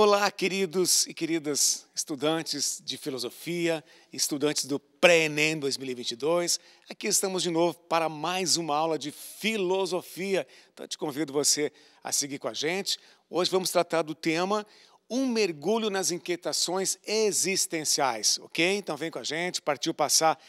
Olá, queridos e queridas estudantes de filosofia, estudantes do Pré-ENEM 2022. Aqui estamos de novo para mais uma aula de filosofia. Então, te convido você a seguir com a gente. Hoje vamos tratar do tema um mergulho nas inquietações existenciais, ok? Então, vem com a gente, partiu passar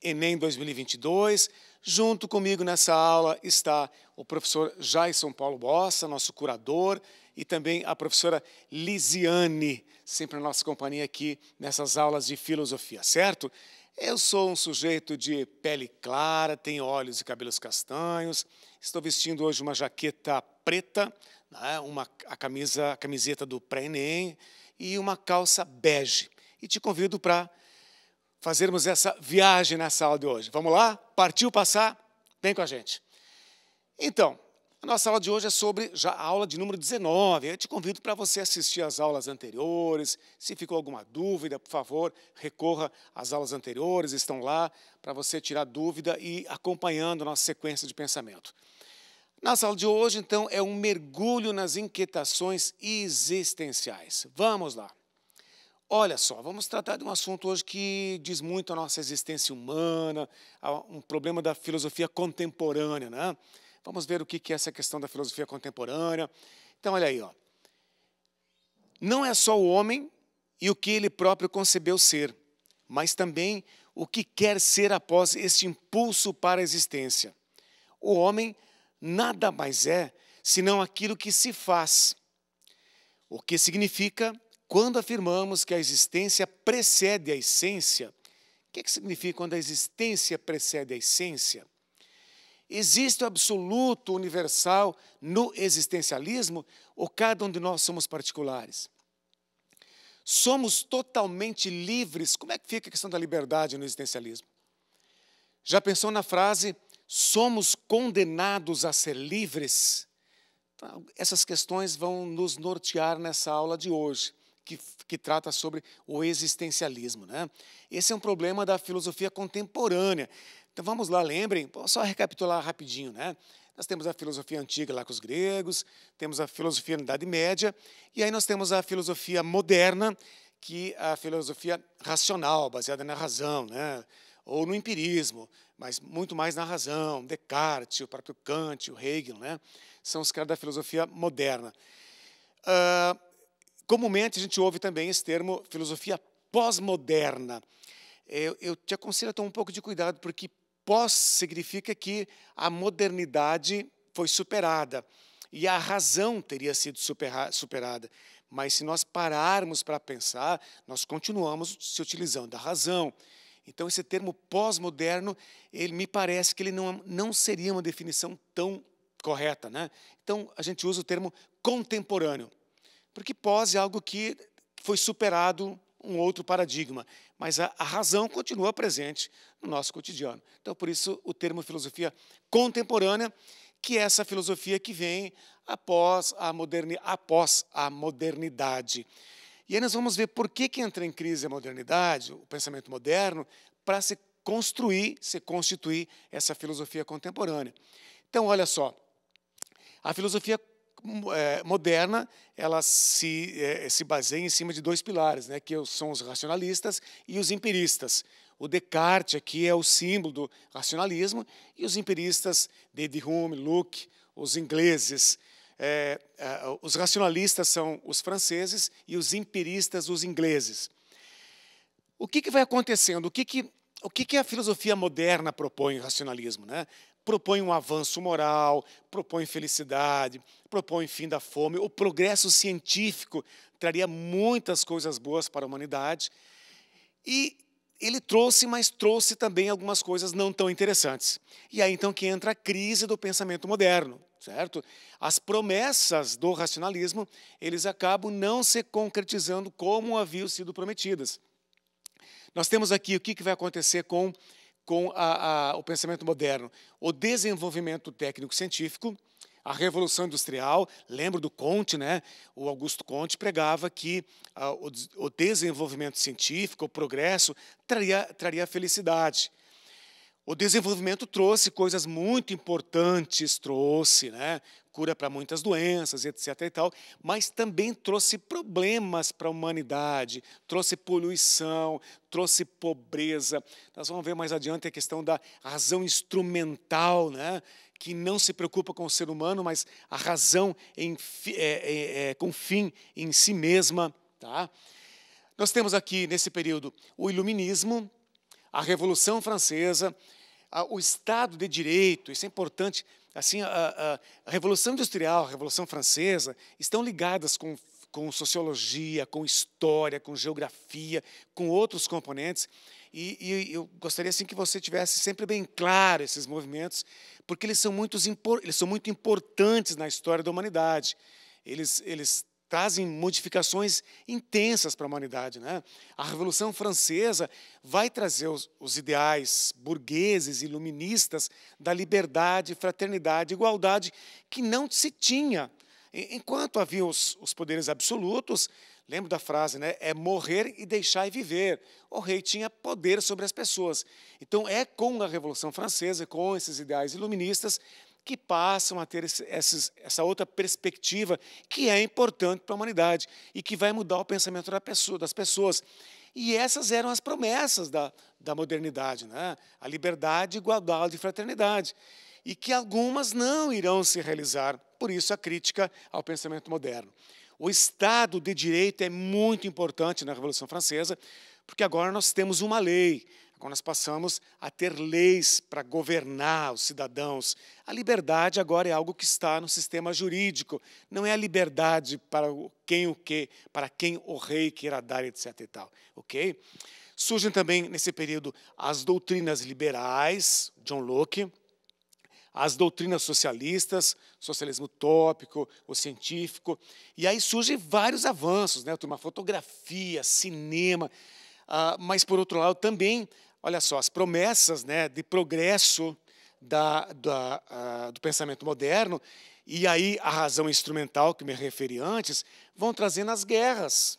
Enem 2022. Junto comigo nessa aula está o professor São Paulo Bossa, nosso curador, e também a professora Lisiane, sempre na nossa companhia aqui nessas aulas de filosofia, certo? Eu sou um sujeito de pele clara, tenho olhos e cabelos castanhos, estou vestindo hoje uma jaqueta preta, né, uma, a, camisa, a camiseta do pré-ENEM e uma calça bege. E te convido para fazermos essa viagem na sala de hoje. Vamos lá? Partiu passar? Vem com a gente. Então, a nossa aula de hoje é sobre já a aula de número 19. Eu te convido para você assistir às aulas anteriores. Se ficou alguma dúvida, por favor, recorra às aulas anteriores, estão lá para você tirar dúvida e acompanhando a nossa sequência de pensamento. Nossa aula de hoje, então, é um mergulho nas inquietações existenciais. Vamos lá. Olha só, vamos tratar de um assunto hoje que diz muito a nossa existência humana, um problema da filosofia contemporânea, né? Vamos ver o que é essa questão da filosofia contemporânea. Então, olha aí. Ó. Não é só o homem e o que ele próprio concebeu ser, mas também o que quer ser após este impulso para a existência. O homem nada mais é senão aquilo que se faz, o que significa quando afirmamos que a existência precede a essência. O que, é que significa quando a existência precede a essência? Existe o absoluto universal no existencialismo ou cada um de nós somos particulares? Somos totalmente livres. Como é que fica a questão da liberdade no existencialismo? Já pensou na frase somos condenados a ser livres? Então, essas questões vão nos nortear nessa aula de hoje, que, que trata sobre o existencialismo. Né? Esse é um problema da filosofia contemporânea. Então vamos lá, lembrem, só recapitular rapidinho, né? Nós temos a filosofia antiga lá com os gregos, temos a filosofia na Idade Média, e aí nós temos a filosofia moderna, que é a filosofia racional, baseada na razão, né? ou no empirismo, mas muito mais na razão. Descartes, o próprio Kant, o Hegel, né? são os caras da filosofia moderna. Uh, comumente a gente ouve também esse termo filosofia pós-moderna. Eu, eu te aconselho a tomar um pouco de cuidado, porque Pós significa que a modernidade foi superada e a razão teria sido superada. Mas se nós pararmos para pensar, nós continuamos se utilizando da razão. Então, esse termo pós-moderno, ele me parece que ele não, não seria uma definição tão correta. Né? Então, a gente usa o termo contemporâneo, porque pós é algo que foi superado um outro paradigma, mas a, a, razão continua presente no nosso cotidiano. Então, por isso, o termo filosofia contemporânea, que é essa filosofia que vem após a, moderni, após a modernidade. E aí nós vamos ver por que, que entra em crise a modernidade, o pensamento moderno, para se construir, se constituir essa filosofia contemporânea. Então, olha só, a filosofia é, moderna ela se, é, se baseia em cima de dois pilares, né, que são os racionalistas e os empiristas. O Descartes aqui é o símbolo do racionalismo e os empiristas, David Hume, Locke, os ingleses. É, é, os racionalistas são os franceses e os empiristas os ingleses. O que, que vai acontecendo? O que, que o que, que a filosofia moderna propõe o racionalismo? Né? propõe um avanço moral, propõe felicidade, propõe fim da fome. O progresso científico traria muitas coisas boas para a humanidade. E ele trouxe, mas trouxe também algumas coisas não tão interessantes. E aí então que entra a crise do pensamento moderno, certo? As promessas do racionalismo, eles acabam não se concretizando como haviam sido prometidas. Nós temos aqui o que vai acontecer com com a, a, o pensamento moderno, o desenvolvimento técnico-científico, a Revolução Industrial, lembro do Conte, né? o Augusto Conte pregava que a, ah, o, o, desenvolvimento científico, o progresso, traria, traria felicidade. O desenvolvimento trouxe coisas muito importantes, trouxe, né? Cura para muitas doenças, etc. e tal, mas também trouxe problemas para a humanidade, trouxe poluição, trouxe pobreza. Nós vamos ver mais adiante a questão da razão instrumental, né? que não se preocupa com o ser humano, mas a razão em, é, é, é, com fim em si mesma. Tá? Nós temos aqui, nesse período, o iluminismo, a Revolução Francesa, o Estado de Direito, isso é importante, assim, a, a, Revolução Industrial, a Revolução Francesa, estão ligadas com, com sociologia, com história, com geografia, com outros componentes, e, e, eu gostaria assim que você tivesse sempre bem claro esses movimentos, porque eles são muito, eles são muito importantes na história da humanidade. Eles, eles trazem modificações intensas para a humanidade. Né? A Revolução Francesa vai trazer os, os ideais burgueses, iluministas, da liberdade, fraternidade, igualdade, que não se tinha. Enquanto havia os, os poderes absolutos, lembro da frase, né? é morrer e deixar e viver. O rei tinha poder sobre as pessoas. Então, é com a Revolução Francesa, com esses ideais iluministas, que passam a ter esse, essa outra perspectiva que é importante para a humanidade e que vai mudar o pensamento da pessoa, das pessoas. E essas eram as promessas da, da modernidade, né? a liberdade, igualdade e fraternidade. E que algumas não irão se realizar, por isso a crítica ao pensamento moderno. O Estado de Direito é muito importante na Revolução Francesa, porque agora nós temos uma lei, quando nós passamos a ter leis para governar os cidadãos. A liberdade agora é algo que está no sistema jurídico, não é a liberdade para quem o que, para quem o rei queira dar, etc. E tal, ok? Surgem também nesse período as doutrinas liberais, John Locke, as doutrinas socialistas, socialismo utópico, o científico, e aí surgem vários avanços, né? uma fotografia, cinema, ah, mas por outro lado também Olha só, as promessas né, de progresso da, da, ah, do pensamento moderno e aí a razão instrumental que me referi antes vão trazendo as guerras.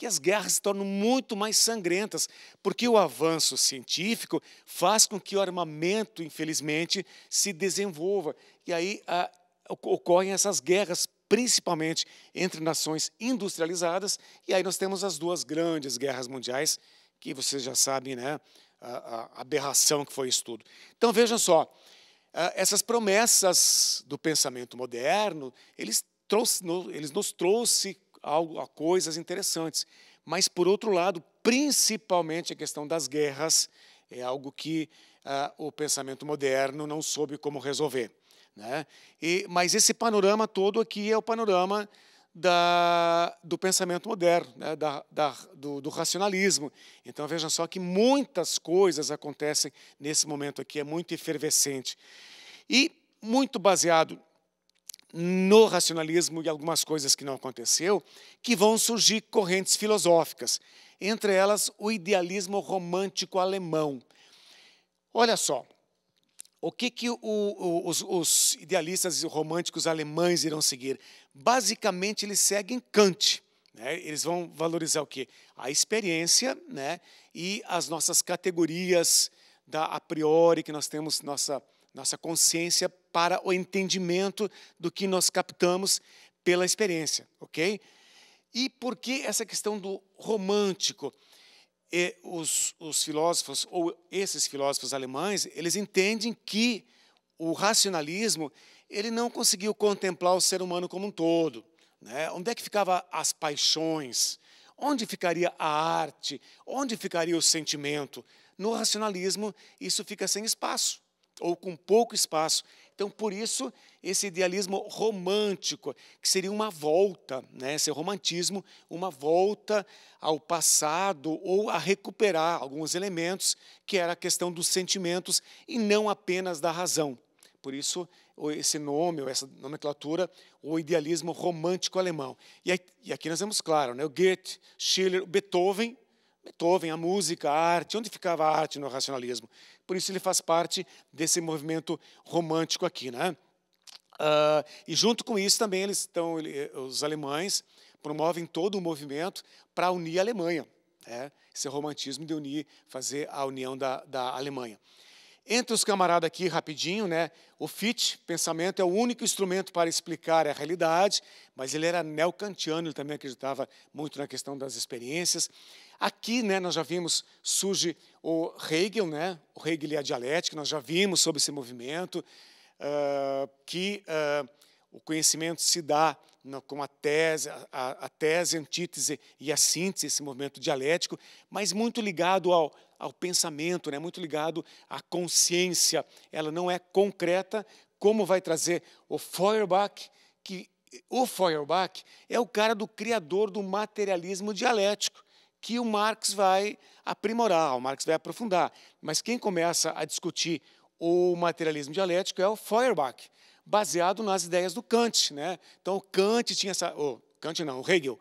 E as guerras se tornam muito mais sangrentas, porque o avanço científico faz com que o armamento, infelizmente, se desenvolva. E aí a, ah, ocorrem essas guerras, principalmente entre nações industrializadas. E aí nós temos as duas grandes guerras mundiais, que vocês já sabem, né? a, a aberração que foi isso tudo. Então vejam só, eh, essas promessas do pensamento moderno, eles, trouxe, eles nos trouxe algo, a coisas interessantes. Mas, por outro lado, principalmente a questão das guerras é algo que eh, o pensamento moderno não soube como resolver. Né? E, mas esse panorama todo aqui é o panorama da, do pensamento moderno, né, da, da, do, do, racionalismo. Então vejam só que muitas coisas acontecem nesse momento aqui, é muito efervescente. E muito baseado no racionalismo e algumas coisas que não aconteceu, que vão surgir correntes filosóficas, entre elas o idealismo romântico alemão. Olha só, o que, que o, o, os, os idealistas românticos alemães irão seguir? Basicamente, eles seguem Kant. Né? Eles vão valorizar o quê? A experiência né? e as nossas categorias da a priori que nós temos nossa, nossa consciência para o entendimento do que nós captamos pela experiência, ok? E por que essa questão do romântico? e os, os filósofos, ou esses filósofos alemães, eles entendem que o racionalismo ele não conseguiu contemplar o ser humano como um todo. Né? Onde é que ficava as paixões? Onde ficaria a arte? Onde ficaria o sentimento? No racionalismo, isso fica sem espaço, ou com pouco espaço. Então, por isso, esse idealismo romântico, que seria uma volta, né? esse romantismo, uma volta ao passado ou a recuperar alguns elementos, que era a questão dos sentimentos e não apenas da razão. Por isso, esse nome, ou essa nomenclatura, o idealismo romântico alemão. E aqui nós vemos claro, né, o Goethe, Schiller, Beethoven, Beethoven, a música, a arte, onde ficava a arte no racionalismo? por isso ele faz parte desse movimento romântico aqui. Né? Uh, e junto com isso também eles estão, os alemães promovem todo o movimento para unir a Alemanha. Né? Esse romantismo de unir, fazer a união da, da Alemanha. Entre os camaradas aqui, rapidinho, né? o Fichte, pensamento, é o único instrumento para explicar a realidade, mas ele era neocantiano, ele também acreditava muito na questão das experiências. Aqui, né, nós já vimos, surge o Hegel, né, o Hegel e a dialética, nós já vimos sobre esse movimento, uh, que uh, o conhecimento se dá no, com a tese, a, a, tese, a antítese e a síntese, esse movimento dialético, mas muito ligado ao, ao pensamento, né, muito ligado à consciência. Ela não é concreta, como vai trazer o Feuerbach, que o Feuerbach é o cara do criador do materialismo dialético que o Marx vai aprimorar, o Marx vai aprofundar. Mas quem começa a discutir o materialismo dialético é o Feuerbach, baseado nas ideias do Kant. Né? Então, Kant tinha essa. o Kant não, o Hegel.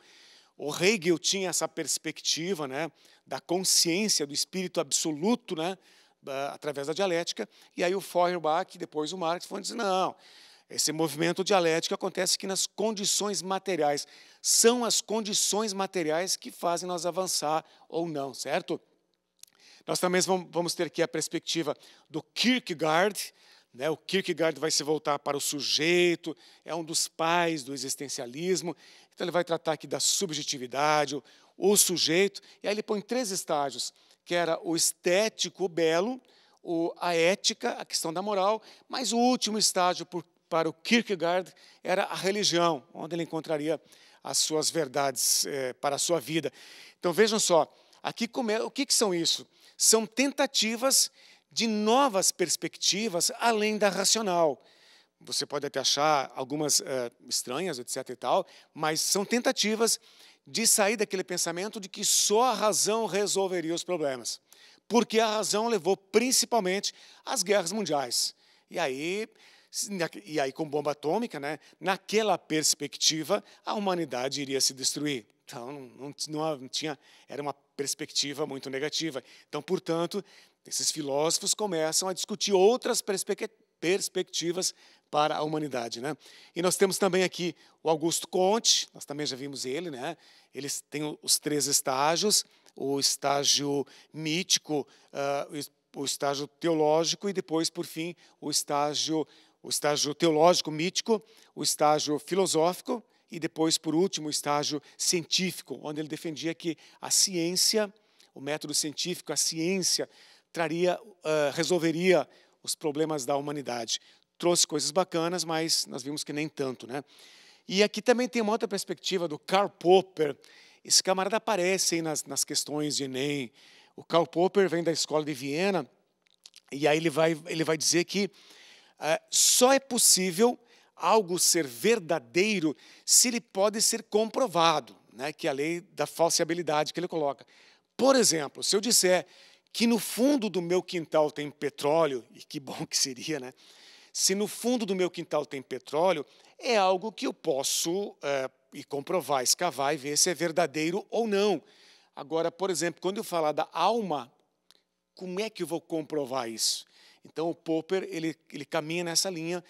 O Hegel tinha essa perspectiva né, da consciência, do espírito absoluto, né, através da dialética. E aí o Feuerbach depois o Marx foi dizer: não, esse movimento dialético acontece que nas condições materiais. São as condições materiais que fazem nós avançar ou não, certo? Nós também vamos ter aqui a perspectiva do Kierkegaard. Né? O Kierkegaard vai se voltar para o sujeito, é um dos pais do existencialismo. Então, ele vai tratar aqui da subjetividade, o sujeito. E aí ele põe três estágios, que era o estético, o belo, a ética, a questão da moral, mas o último estágio, por, para o Kierkegaard era a religião, onde ele encontraria as suas verdades é, para a sua vida. Então vejam só, aqui come... o que, que são isso? São tentativas de novas perspectivas além da racional. Você pode até achar algumas é, estranhas, etc. e tal, mas são tentativas de sair daquele pensamento de que só a razão resolveria os problemas. Porque a razão levou principalmente às guerras mundiais. E aí e aí com bomba atômica, né, naquela perspectiva, a humanidade iria se destruir. Então, não, não, não tinha, era uma perspectiva muito negativa. Então, portanto, esses filósofos começam a discutir outras perspectivas para a humanidade, né? E nós temos também aqui o Augusto Conte, nós também já vimos ele, né? Eles têm os três estágios, o estágio mítico, uh, o estágio teológico e depois, por fim, o estágio o estágio teológico mítico, o estágio filosófico e depois, por último, o estágio científico, onde ele defendia que a ciência, o método científico, a ciência traria, uh, resolveria os problemas da humanidade. Trouxe coisas bacanas, mas nós vimos que nem tanto, né? E aqui também tem uma outra perspectiva do Karl Popper. Esse camarada aparece nas, nas questões de Enem. O Karl Popper vem da escola de Viena e aí ele vai, ele vai dizer que ah, só é possível algo ser verdadeiro se ele pode ser comprovado, né, que é a lei da falseabilidade que ele coloca. Por exemplo, se eu disser que no fundo do meu quintal tem petróleo, e que bom que seria, né? Se no fundo do meu quintal tem petróleo, é algo que eu posso é, e comprovar, escavar e ver se é verdadeiro ou não. Agora, por exemplo, quando eu falar da alma, como é que eu vou comprovar isso? Então o Popper ele, ele caminha nessa linha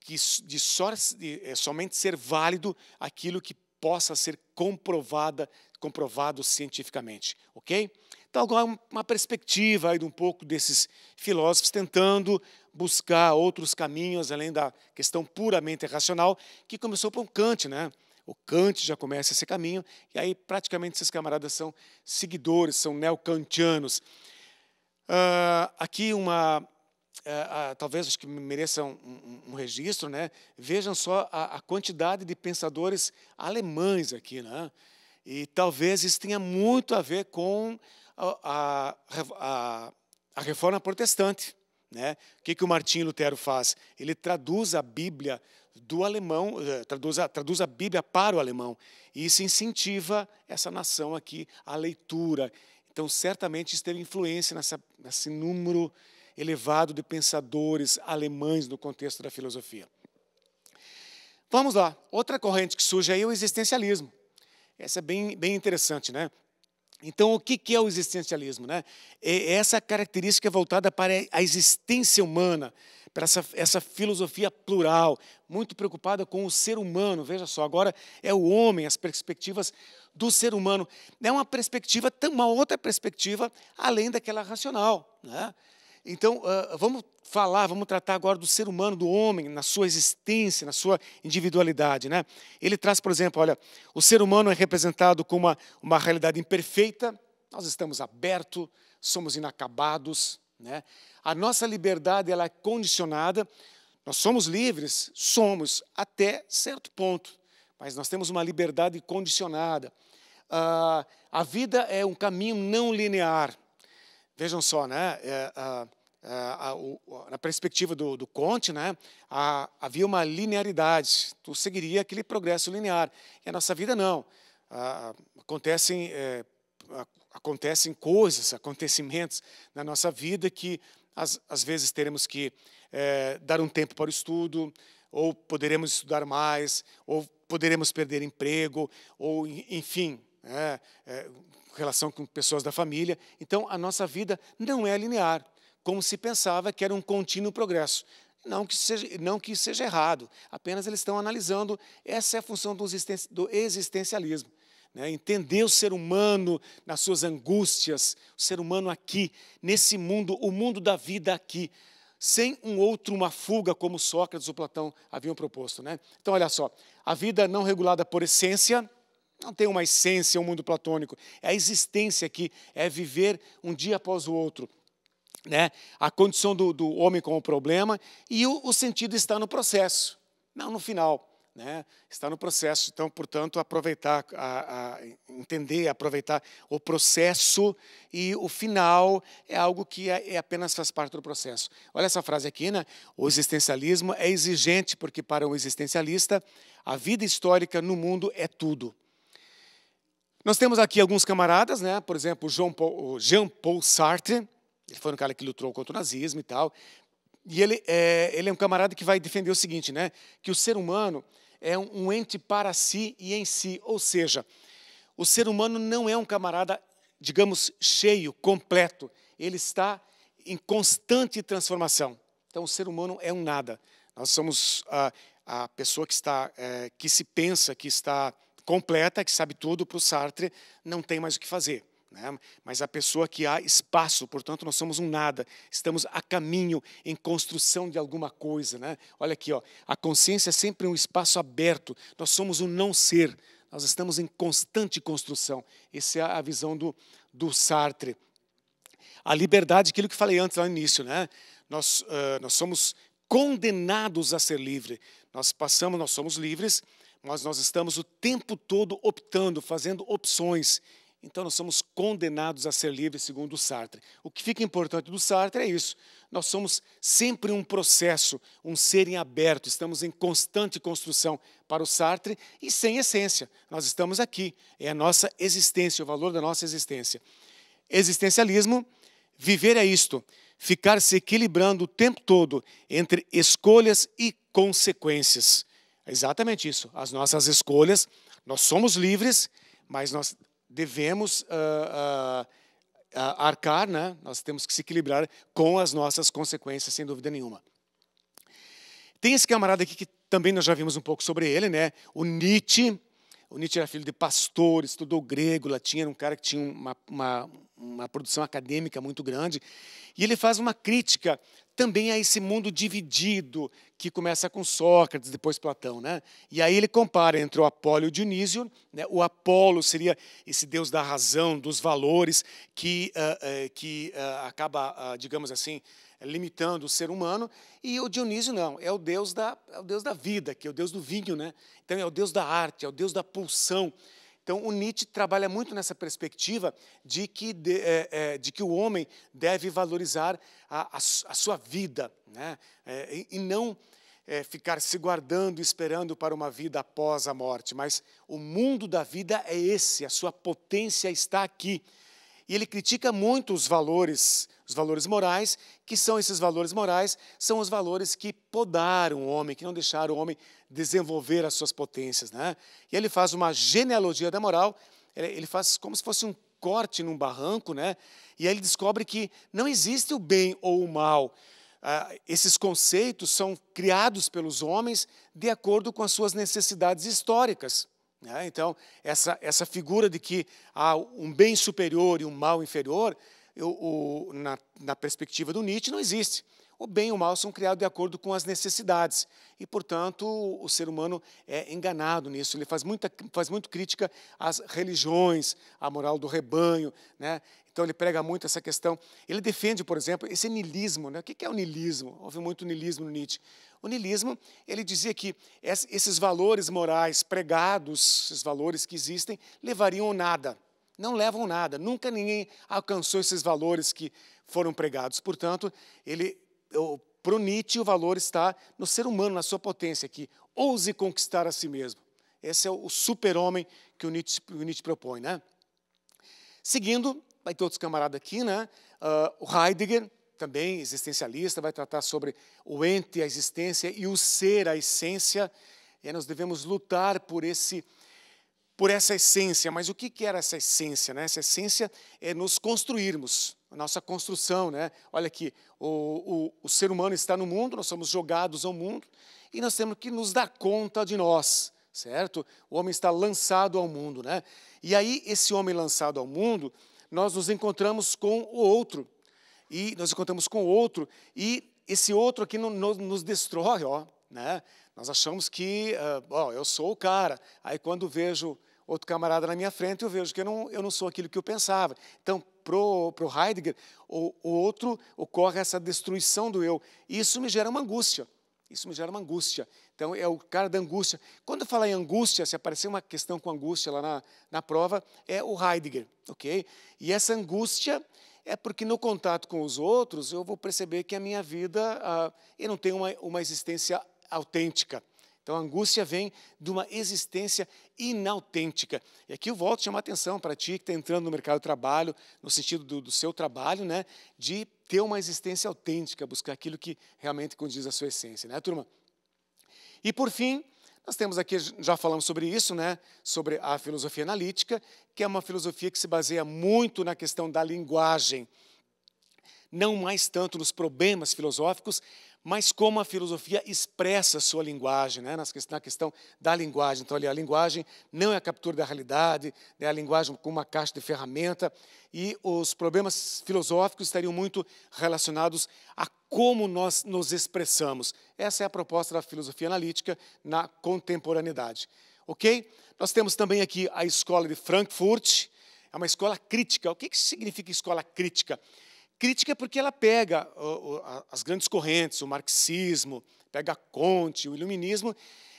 que de, só, de é, somente ser válido aquilo que possa ser comprovada, comprovado cientificamente, ok? Então agora uma perspectiva aí de um pouco desses filósofos tentando buscar outros caminhos além da questão puramente racional que começou com Kant, né? O Kant já começa esse caminho e aí praticamente esses camaradas são seguidores, são neocantianos. Uh, aqui uma eh, talvez acho que mereçam um, um, registro, né? vejam só a, a, quantidade de pensadores alemães aqui. Né? E talvez isso tenha muito a ver com a, a, a reforma protestante. Né? O que, que o Martinho Lutero faz? Ele traduz a Bíblia do alemão, eh, traduz a, traduz a Bíblia para o alemão. E isso incentiva essa nação aqui à leitura. Então, certamente, isso teve influência nessa, nesse número elevado de pensadores alemães no contexto da filosofia. Vamos lá, outra corrente que surge aí é o existencialismo. Essa é bem, bem interessante, né? Então, o que é o existencialismo? Né? É, é essa característica voltada para a existência humana, para essa, essa filosofia plural, muito preocupada com o ser humano. Veja só, agora é o homem, as perspectivas do ser humano. É uma perspectiva, uma outra perspectiva, além daquela racional. Né? Então, ah, vamos falar, vamos tratar agora do ser humano, do homem, na sua existência, na sua individualidade. Né? Ele traz, por exemplo, olha, o ser humano é representado como uma, uma realidade imperfeita, nós estamos abertos, somos inacabados. Né? A nossa liberdade ela é condicionada, nós somos livres, somos até certo ponto, mas nós temos uma liberdade condicionada. Uh, a vida é um caminho não linear. Vejam só, né? É, a, é, a, a, na perspectiva do, do Conte, né? havia uma linearidade. Tu seguiria aquele progresso linear. E a nossa vida não. acontecem é, acontecem coisas, acontecimentos na nossa vida que às, às vezes teremos que é, dar um tempo para o estudo, ou poderemos estudar mais, ou poderemos perder emprego, ou enfim, é, é, relação com pessoas da família. Então, a nossa vida não é linear, como se pensava que era um contínuo progresso. Não que, seja, não que seja errado, apenas eles estão analisando. Essa é a função do, existen do existencialismo. Né? Entender o ser humano nas suas angústias, o ser humano aqui, nesse mundo, o mundo da vida aqui, sem um outro, uma fuga, como Sócrates ou Platão haviam proposto. Né? Então, olha só: a vida não regulada por essência não tem uma essência, um mundo platônico. É a existência que é viver um dia após o outro. Né? A condição do, do homem como problema e o, o, sentido está no processo, não no final. Né? Está no processo. Então, portanto, aproveitar, a, a entender, aproveitar o processo e o final é algo que é, é apenas faz parte do processo. Olha essa frase aqui, né? O existencialismo é exigente porque para um existencialista a vida histórica no mundo é tudo. Nós temos aqui alguns camaradas, né? por exemplo, Jean Paul, Jean Paul Sartre, ele foi um cara que lutou contra o nazismo e tal. E ele é, ele é um camarada que vai defender o seguinte, né? que o ser humano é um ente para si e em si, ou seja, o ser humano não é um camarada, digamos, cheio, completo. Ele está em constante transformação. Então, o ser humano é um nada. Nós somos a, a pessoa que está, é, que se pensa, que está completa, que sabe tudo, para o Sartre não tem mais o que fazer. Né? Mas a pessoa que há espaço, portanto, nós somos um nada, estamos a caminho em construção de alguma coisa. Né? Olha aqui, ó, a consciência é sempre um espaço aberto, nós somos um não ser, nós estamos em constante construção. Essa é a visão do, do Sartre. A liberdade, aquilo que falei antes lá no início, né? nós, uh, nós somos condenados a ser livre. Nós passamos, nós somos livres, mas nós estamos o tempo todo optando, fazendo opções. Então nós somos condenados a ser livres, segundo o Sartre. O que fica importante do Sartre é isso. Nós somos sempre um processo, um ser em aberto, estamos em constante construção para o Sartre e sem essência. Nós estamos aqui, é a nossa existência, o valor da nossa existência. Existencialismo, viver é isto, ficar se equilibrando o tempo todo entre escolhas e consequências. É exatamente isso. As nossas escolhas, nós somos livres, mas nós devemos uh, uh, arcar, né? nós temos que se equilibrar com as nossas consequências, sem dúvida nenhuma. Tem esse camarada aqui que também nós já vimos um pouco sobre ele, né? o Nietzsche. O Nietzsche era filho de pastores, estudou grego, latim, era um cara que tinha uma, uma uma produção acadêmica muito grande, e ele faz uma crítica também a esse mundo dividido que começa com Sócrates, depois Platão, né? E aí ele compara entre o Apolo e o Dionísio. Né? O Apolo seria esse deus da razão, dos valores, que, uh, uh, que uh, acaba, ah, digamos assim, limitando o ser humano. E o Dionísio não, é o deus da, é o deus da vida, que é o deus do vinho, né? Então é o deus da arte, é o deus da pulsão. Então, o Nietzsche trabalha muito nessa perspectiva de que, de, é, é de que o homem deve valorizar a, a, a sua vida né? É, e, não é, ficar se guardando, esperando para uma vida após a morte. Mas o mundo da vida é esse, a sua potência está aqui. E ele critica muito os valores, os valores morais, que são esses valores morais, são os valores que podaram o homem, que não deixaram o homem desenvolver as suas potências. Né? E ele faz uma genealogia da moral, ele faz como se fosse um corte num barranco, né? e aí ele descobre que não existe o bem ou o mal. Ah, esses conceitos são criados pelos homens de acordo com as suas necessidades históricas. Né? então, essa, essa figura de que há um bem superior e um mal inferior, eu, o, na, na perspectiva do Nietzsche, não existe. O bem e o mal são criados de acordo com as necessidades. E, portanto, o ser humano é enganado nisso. Ele faz, muita, faz muito crítica às religiões, à moral do rebanho. Né? Então ele prega muito essa questão. Ele defende, por exemplo, esse nilismo. Né? O que é o nilismo? Houve muito nilismo no Nietzsche. O nilismo, ele dizia que esses valores morais pregados, esses valores que existem, levariam a nada. Não levam nada. Nunca ninguém alcançou esses valores que foram pregados. Portanto, ele, para o Nietzsche, o valor está no ser humano, na sua potência, que ouse conquistar a si mesmo. Esse é o super-homem que o Nietzsche, o Nietzsche propõe. Né? Seguindo, vai ter outros camaradas aqui, né? Uh, o Heidegger, também existencialista, vai tratar sobre o ente, a existência e o ser, a essência. E nós devemos lutar por esse por essa essência. Mas o que, que era essa essência? Né? Essa essência é nos construirmos, a nossa construção. Né? Olha aqui, o, o, o ser humano está no mundo, nós somos jogados ao mundo e nós temos que nos dar conta de nós, certo? O homem está lançado ao mundo. Né? E aí, esse homem lançado ao mundo, nós nos encontramos com o outro. E nós encontramos com o outro, e esse outro aqui no, no, nos destrói, ó, né? Nós achamos que, uh, ó, eu sou o cara. Aí quando vejo outro camarada na minha frente, eu vejo que eu não, eu não sou aquilo que eu pensava. Então, para o Heidegger, o, o outro ocorre essa destruição do eu. Isso me gera uma angústia. Isso me gera uma angústia. Então, é o cara da angústia. Quando eu falar em angústia, se aparecer uma questão com angústia lá na, na prova, é o Heidegger, ok? E essa angústia é porque no contato com os outros eu vou perceber que a minha vida, ah, eu não tenho uma, uma existência autêntica. Então, a angústia vem de uma existência inautêntica. E aqui eu volto a chamar a atenção para ti que está entrando no mercado de trabalho, no sentido do, do, seu trabalho, né, de ter uma existência autêntica, buscar aquilo que realmente condiz à sua essência. Né, turma? E por fim, nós temos aqui, já falamos sobre isso, né? sobre a filosofia analítica, que é uma filosofia que se baseia muito na questão da linguagem, não mais tanto nos problemas filosóficos, mas como a filosofia expressa a sua linguagem, né? na questão da linguagem. Então, ali, a linguagem não é a captura da realidade, é a linguagem com uma caixa de ferramenta, e os problemas filosóficos estariam muito relacionados a como nós nos expressamos. Essa é a proposta da filosofia analítica na contemporaneidade. Ok? Nós temos também aqui a escola de Frankfurt, é uma escola crítica. O que, que significa escola crítica? Crítica é porque ela pega as grandes correntes, o marxismo, pega Conte, o iluminismo.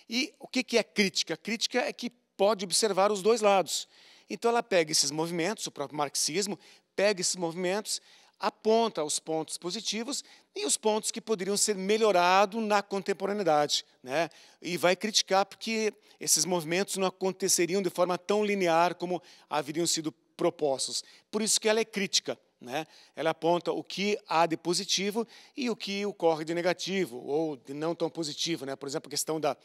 E o que é crítica? crítica é que pode observar os dois lados. Então ela pega esses movimentos, o próprio marxismo, pega esses movimentos, aponta os pontos positivos e os pontos que poderiam ser melhorados na contemporaneidade. Né? E vai criticar porque esses movimentos não aconteceriam de forma tão linear como haveriam sido propostos. Por isso que ela é crítica. Né? Ela aponta o que há de positivo e o que ocorre de negativo, ou de não tão positivo. Né? Por exemplo, a questão da,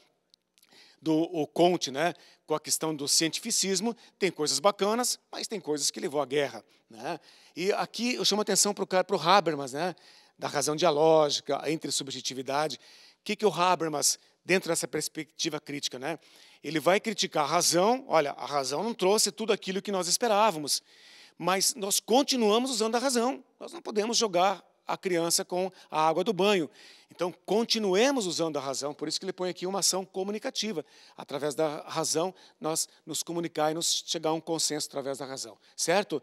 do o Conte, né? com a questão do cientificismo, tem coisas bacanas, mas tem coisas que levou à guerra. Né? E aqui eu chamo a atenção para o Habermas, né? da razão dialógica, a subjetividade, O que, que o Habermas, dentro dessa perspectiva crítica, né? ele vai criticar a razão, olha, a razão não trouxe tudo aquilo que nós esperávamos. Mas nós continuamos usando a razão. Nós não podemos jogar a criança com a água do banho. Então, continuemos usando a razão, por isso que ele põe aqui uma ação comunicativa. Através da razão, nós nos comunicar e nos chegar a um consenso através da razão, certo?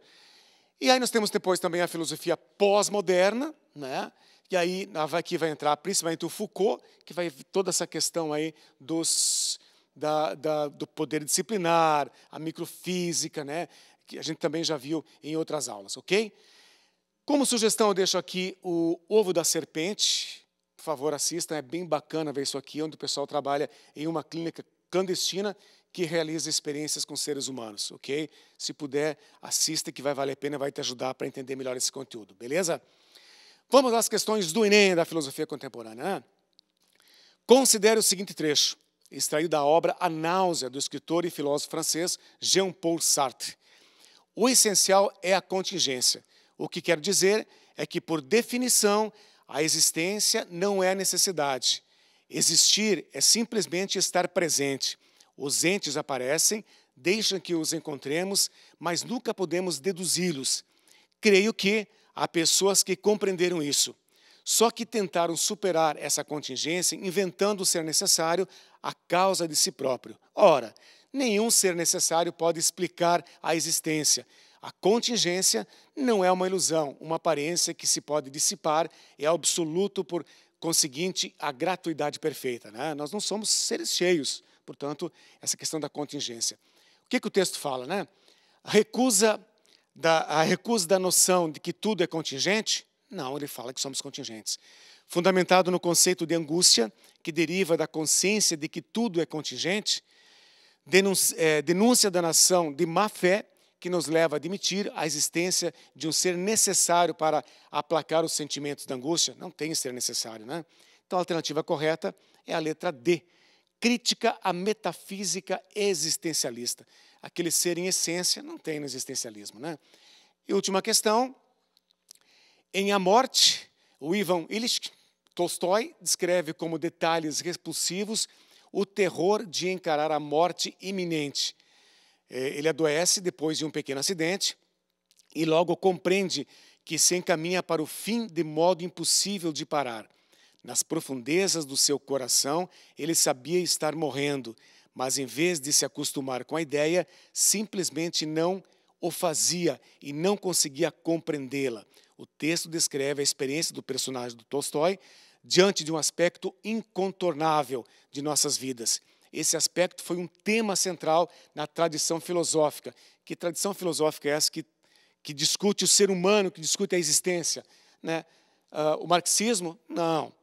E aí nós temos depois também a filosofia pós-moderna, né? E aí aqui vai entrar principalmente o Foucault, que vai toda essa questão aí dos da, da, do poder disciplinar, a microfísica, né? que a gente também já viu em outras aulas, ok? Como sugestão, eu deixo aqui o ovo da serpente. Por favor, assistam, é bem bacana ver isso aqui, onde o pessoal trabalha em uma clínica clandestina que realiza experiências com seres humanos, ok? Se puder, assista que vai valer a pena, vai te ajudar para entender melhor esse conteúdo, beleza? Vamos às questões do Enem da filosofia contemporânea. Né? Considere o seguinte trecho, extraído da obra A Náusea, do escritor e filósofo francês Jean-Paul Sartre. O essencial é a contingência. O que quero dizer é que, por definição, a existência não é necessidade. Existir é simplesmente estar presente. Os entes aparecem, deixam que os encontremos, mas nunca podemos deduzi-los. Creio que há pessoas que compreenderam isso. Só que tentaram superar essa contingência inventando ser necessário a causa de si próprio. Ora, nenhum ser necessário pode explicar a existência. A contingência não é uma ilusão, uma aparência que se pode dissipar, é absoluto por conseguinte a gratuidade perfeita. Né? Nós não somos seres cheios, portanto, essa questão da contingência. O que, que o texto fala? Né? A, recusa da, a recusa da noção de que tudo é contingente? Não, ele fala que somos contingentes. Fundamentado no conceito de angústia, que deriva da consciência de que tudo é contingente, denúncia, é, denúncia da nação de má fé, que nos leva a admitir a existência de um ser necessário para aplacar os sentimentos da angústia. Não tem ser necessário, né? Então, a alternativa correta é a letra D, crítica à metafísica existencialista. Aquele ser em essência não tem no existencialismo, né? E última questão, em A Morte, o Ivan Illich Tolstói descreve como detalhes repulsivos o terror de encarar a morte iminente. É, ele adoece depois de um pequeno acidente e logo compreende que se encaminha para o fim de modo impossível de parar. Nas profundezas do seu coração, ele sabia estar morrendo, mas em vez de se acostumar com a ideia, simplesmente não o fazia e não conseguia compreendê-la. O texto descreve a experiência do personagem do Tolstói diante de um aspecto incontornável de nossas vidas. Esse aspecto foi um tema central na tradição filosófica. Que tradição filosófica é essa que, que discute o ser humano, que discute a existência? Né? Uh, o marxismo? Não.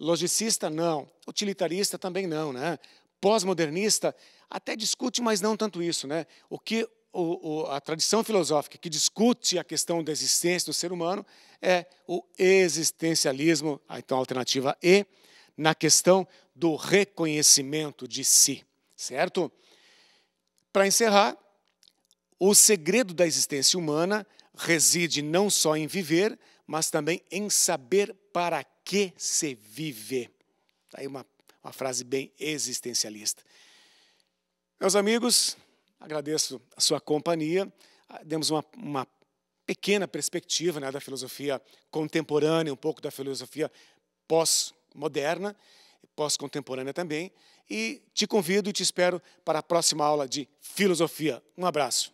Logicista? Não. Utilitarista? Também não. Né? Pós-modernista? Até discute, mas não tanto isso. Né? O que o, o, a tradição filosófica que discute a questão da existência do ser humano é o existencialismo, então a alternativa E, na questão do reconhecimento de si, certo? Para encerrar, o segredo da existência humana reside não só em viver, mas também em saber para que se vive. Está aí uma, uma frase bem existencialista. Meus amigos, Agradeço a sua companhia. Ah, demos uma, uma pequena perspectiva né, da filosofia contemporânea, um pouco da filosofia pós-moderna, pós-contemporânea também. E te convido e te espero para a próxima aula de filosofia. Um abraço.